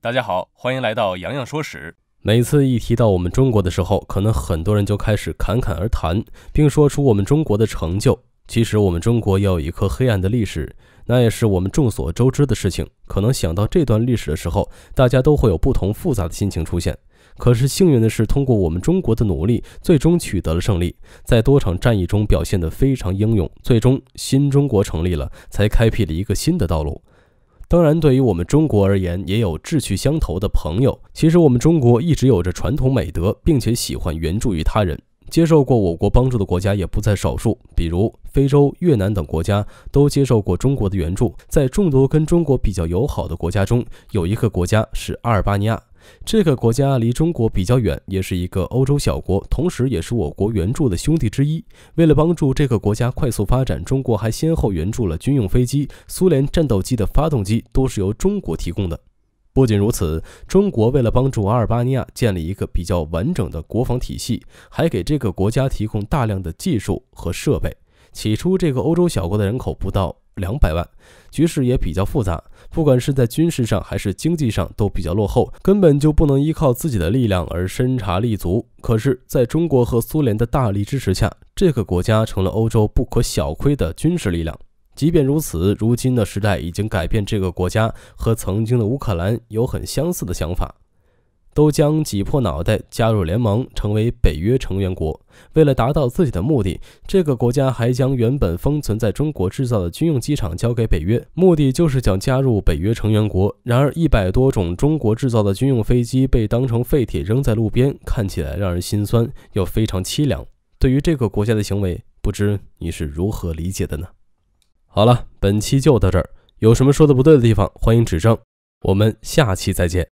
大家好，欢迎来到洋洋说史。每次一提到我们中国的时候，可能很多人就开始侃侃而谈，并说出我们中国的成就。其实我们中国也有一颗黑暗的历史，那也是我们众所周知的事情。可能想到这段历史的时候，大家都会有不同复杂的心情出现。可是幸运的是，通过我们中国的努力，最终取得了胜利，在多场战役中表现得非常英勇，最终新中国成立了，才开辟了一个新的道路。当然，对于我们中国而言，也有志趣相投的朋友。其实，我们中国一直有着传统美德，并且喜欢援助于他人。接受过我国帮助的国家也不在少数，比如非洲、越南等国家都接受过中国的援助。在众多跟中国比较友好的国家中，有一个国家是阿尔巴尼亚。这个国家离中国比较远，也是一个欧洲小国，同时也是我国援助的兄弟之一。为了帮助这个国家快速发展，中国还先后援助了军用飞机、苏联战斗机的发动机，都是由中国提供的。不仅如此，中国为了帮助阿尔巴尼亚建立一个比较完整的国防体系，还给这个国家提供大量的技术和设备。起初，这个欧洲小国的人口不到两百万，局势也比较复杂，不管是在军事上还是经济上都比较落后，根本就不能依靠自己的力量而深查立足。可是，在中国和苏联的大力支持下，这个国家成了欧洲不可小觑的军事力量。即便如此，如今的时代已经改变，这个国家和曾经的乌克兰有很相似的想法，都将挤破脑袋加入联盟，成为北约成员国。为了达到自己的目的，这个国家还将原本封存在中国制造的军用机场交给北约，目的就是想加入北约成员国。然而，一百多种中国制造的军用飞机被当成废铁扔在路边，看起来让人心酸又非常凄凉。对于这个国家的行为，不知你是如何理解的呢？好了，本期就到这儿。有什么说的不对的地方，欢迎指正。我们下期再见。